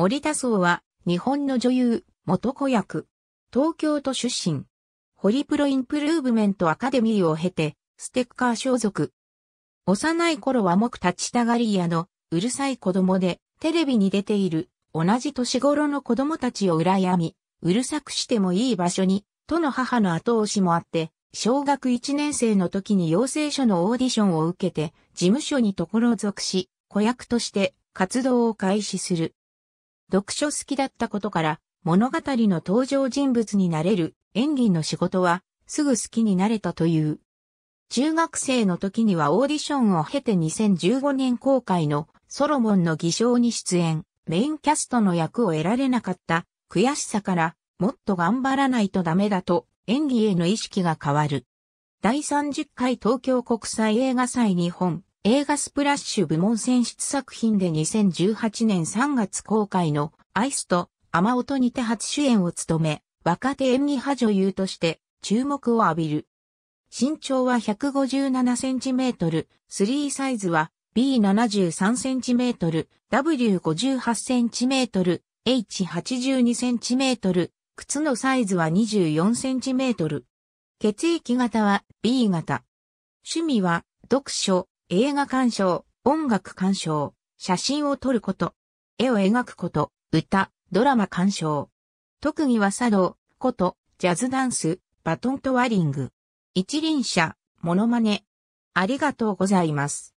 森田荘は、日本の女優、元子役。東京都出身。ホリプロインプルーブメントアカデミーを経て、ステッカー所属。幼い頃は木立ちたがり屋のうるさい子供で、テレビに出ている同じ年頃の子供たちを羨み、うるさくしてもいい場所に、との母の後押しもあって、小学1年生の時に養成所のオーディションを受けて、事務所に所属し、子役として活動を開始する。読書好きだったことから、物語の登場人物になれる演技の仕事は、すぐ好きになれたという。中学生の時にはオーディションを経て2015年公開のソロモンの偽証に出演、メインキャストの役を得られなかった悔しさからもっと頑張らないとダメだと演技への意識が変わる。第30回東京国際映画祭日本映画スプラッシュ部門選出作品で2018年3月公開のアイスと雨音にて初主演を務め、若手演技派女優として注目を浴びる。身長は157センチメートル、3サイズは B73 センチメートル、W58 センチメートル、H82 センチメートル、靴のサイズは24センチメートル。血液型は B 型。趣味は読書、映画鑑賞、音楽鑑賞、写真を撮ること、絵を描くこと、歌、ドラマ鑑賞。特技は茶道、こと、ジャズダンス、バトントワリング。一輪車、モノマネ。ありがとうございます。